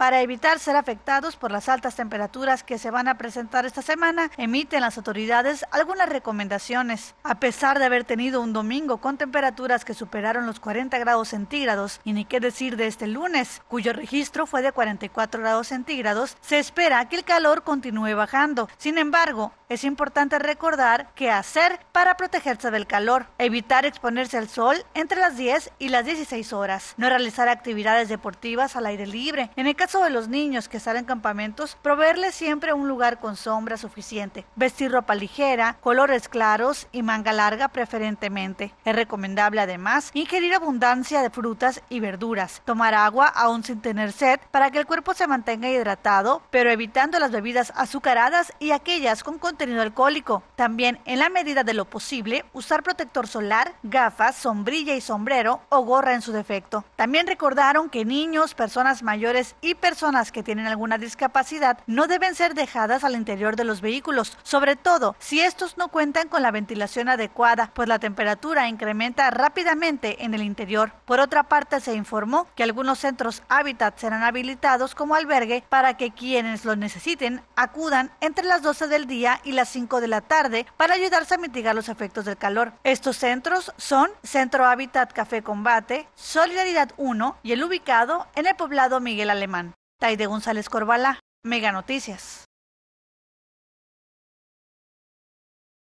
para evitar ser afectados por las altas temperaturas que se van a presentar esta semana, emiten las autoridades algunas recomendaciones. A pesar de haber tenido un domingo con temperaturas que superaron los 40 grados centígrados, y ni qué decir de este lunes, cuyo registro fue de 44 grados centígrados, se espera que el calor continúe bajando. Sin embargo, es importante recordar qué hacer para protegerse del calor, evitar exponerse al sol entre las 10 y las 16 horas, no realizar actividades deportivas al aire libre. En el caso caso de los niños que salen en campamentos, proveerles siempre un lugar con sombra suficiente, vestir ropa ligera, colores claros y manga larga preferentemente. Es recomendable además ingerir abundancia de frutas y verduras, tomar agua aún sin tener sed para que el cuerpo se mantenga hidratado, pero evitando las bebidas azucaradas y aquellas con contenido alcohólico. También, en la medida de lo posible, usar protector solar, gafas, sombrilla y sombrero o gorra en su defecto. También recordaron que niños, personas mayores y personas que tienen alguna discapacidad no deben ser dejadas al interior de los vehículos, sobre todo si estos no cuentan con la ventilación adecuada, pues la temperatura incrementa rápidamente en el interior. Por otra parte, se informó que algunos centros hábitat serán habilitados como albergue para que quienes lo necesiten acudan entre las 12 del día y las 5 de la tarde para ayudarse a mitigar los efectos del calor. Estos centros son Centro Hábitat Café Combate, Solidaridad 1 y el ubicado en el poblado Miguel Alemán. Taide González Corbala, Mega Noticias.